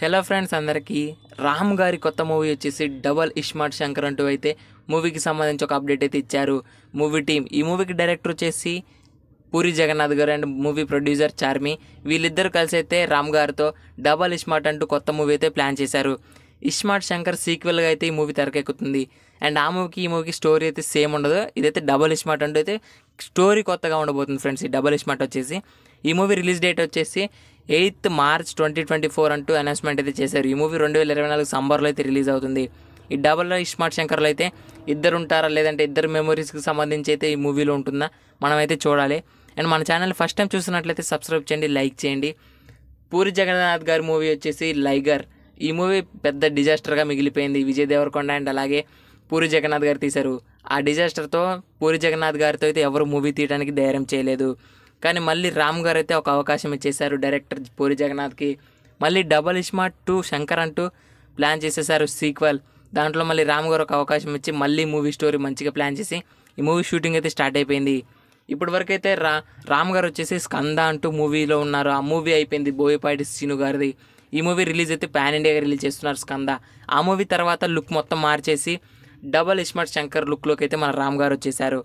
hello friends అందరికీ రామ్ గారి కొత్త మూవీ వచ్చేసి డబల్ ఇష్మార్ట్ శంకర్ అంటూ అయితే మూవీకి సంబంధించి ఒక అప్డేట్ అయితే ఇచ్చారు మూవీ టీం ఈ మూవీకి డైరెక్టర్ వచ్చేసి పూరి జగన్నాథ్ గారు అండ్ మూవీ ప్రొడ్యూసర్ చార్మి వీళ్ళిద్దరు కలిసి అయితే రామ్ గారితో డబల్ ఇష్మార్ట్ అంటూ కొత్త మూవీ అయితే ప్లాన్ చేశారు ఇస్మార్ట్ శంకర్ సీక్వెల్గా అయితే ఈ మూవీ తెరకెక్కుతుంది అండ్ ఆ మూవీకి ఈ మూవీకి స్టోరీ అయితే సేమ్ ఉండదు ఇదైతే డబల్ ఇస్మార్ట్ అంటే అయితే స్టోరీ కొత్తగా ఉండబోతుంది ఫ్రెండ్స్ ఈ డబల్ ఇస్మార్ట్ వచ్చేసి ఈ మూవీ రిలీజ్ డేట్ వచ్చేసి eighth March twenty twenty four అంటూ అనౌన్స్మెంట్ అయితే చేశారు ఈ మూవీ రెండు వేల ఇరవై నాలుగు సంబర్లో అయితే రిలీజ్ అవుతుంది ఈ డబల్ ఇస్మార్ట్ శంకర్లో అయితే ఇద్దరు ఉంటారా లేదంటే ఇద్దరు మెమొరీస్కి సంబంధించి అయితే ఈ మూవీలో ఉంటుందా మనమైతే చూడాలి అండ్ మన ఛానల్ ఫస్ట్ టైం చూసినట్లయితే సబ్స్క్రైబ్ చేయండి లైక్ చేయండి పూరి జగన్నాథ్ గారి మూవీ వచ్చేసి లైగర్ ఈ మూవీ పెద్ద డిజాస్టర్గా మిగిలిపోయింది విజయ్ దేవరకొండ అండ్ అలాగే పూరి జగన్నాథ్ గారు తీశారు ఆ డిజాస్టర్తో పూరి జగన్నాథ్ గారితో అయితే ఎవరు మూవీ తీయడానికి ధైర్యం చేయలేదు కానీ మళ్ళీ రామ్ గారు అయితే ఒక అవకాశం ఇచ్చేశారు డైరెక్టర్ పూరి జగన్నాథ్కి మళ్ళీ డబల్ ఇష్మా టూ శంకర్ అంటూ ప్లాన్ చేసేసారు సీక్వెల్ దాంట్లో మళ్ళీ రామ్ గారు ఒక అవకాశం ఇచ్చి మళ్ళీ మూవీ స్టోరీ మంచిగా ప్లాన్ చేసి ఈ మూవీ షూటింగ్ అయితే స్టార్ట్ అయిపోయింది ఇప్పటి వరకు అయితే రా రామ్ గారు వచ్చేసి స్కంద అంటూ మూవీలో ఉన్నారు ఆ మూవీ అయిపోయింది బోయపాటి సీను గారిది ఈ మూవీ రిలీజ్ అయితే ప్యాన్ ఇండియాగా రిలీజ్ చేస్తున్నారు స్కంద ఆ మూవీ తర్వాత లుక్ మొత్తం మార్చేసి డబల్ ఇస్మార్ట్ శంకర్ లుక్లోకి అయితే మన రామ్ గారు వచ్చేసారు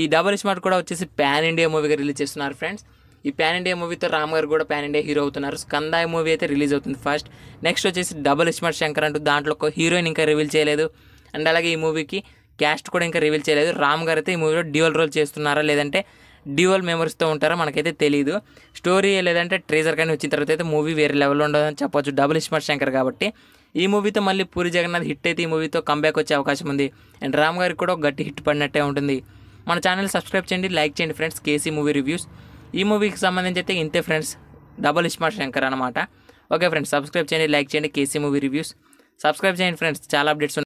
ఈ డబల్ ఇస్మార్ట్ కూడా వచ్చేసి ప్యాన్ ఇండియా మూవీగా రిలీజ్ చేస్తున్నారు ఫ్రెండ్స్ ఈ ప్యాన్ ఇండియా మూవీతో రామ్ గారు కూడా ప్యాన్ ఇండియా హీరో అవుతున్నారు స్కంద మూవీ అయితే రిలీజ్ అవుతుంది ఫస్ట్ నెక్స్ట్ వచ్చేసి డబల్ ఇస్మార్ట్ శంకర్ అంటూ దాంట్లో ఒక హీరోయిన్ ఇంకా రివీల్ చేయలేదు అండ్ అలాగే ఈ మూవీకి క్యాస్ట్ కూడా ఇంకా రివీల్ చేయలేదు రామ్ గారు అయితే ఈ మూవీలో డ్యూయల్ రోల్ చేస్తున్నారా లేదంటే డ్యూవల్ మెమరీస్తో ఉంటారో మనకైతే తెలియదు స్టోరీ లేదంటే ట్రేజర్ కానీ వచ్చిన తర్వాత అయితే మూవీ వేరే లెవెల్లో ఉండదని చెప్పొచ్చు డబుల్ ఇస్మార్ట్ శంకర్ కాబట్టి ఈ మూవీతో మళ్ళీ పూరి జగన్నాథ్ హిట్ అయితే ఈ మూవీతో కంబ్యాక్ వచ్చే అవకాశం ఉంది అండ్ రామ్ గారికి కూడా ఒక గట్టి హిట్ పడినట్టే ఉంటుంది మన ఛానల్ సబ్స్క్రైబ్ చేయండి లైక్ చేయండి ఫ్రెండ్స్ కేసీ మూవీ రివ్యూస్ ఈ మూవీకి సంబంధించి అయితే ఇంతే ఫ్రెండ్స్ డబుల్ ఇస్మార్ట్ శంకర్ అనమాట ఓకే ఫ్రెండ్స్ సబ్స్క్రైబ్ చేయండి లైక్ చేయండి కేసీ మూవీ రివ్యూస్ సబ్స్క్రైబ్ చేయండి ఫ్రెండ్స్ చాలా అప్డేట్స్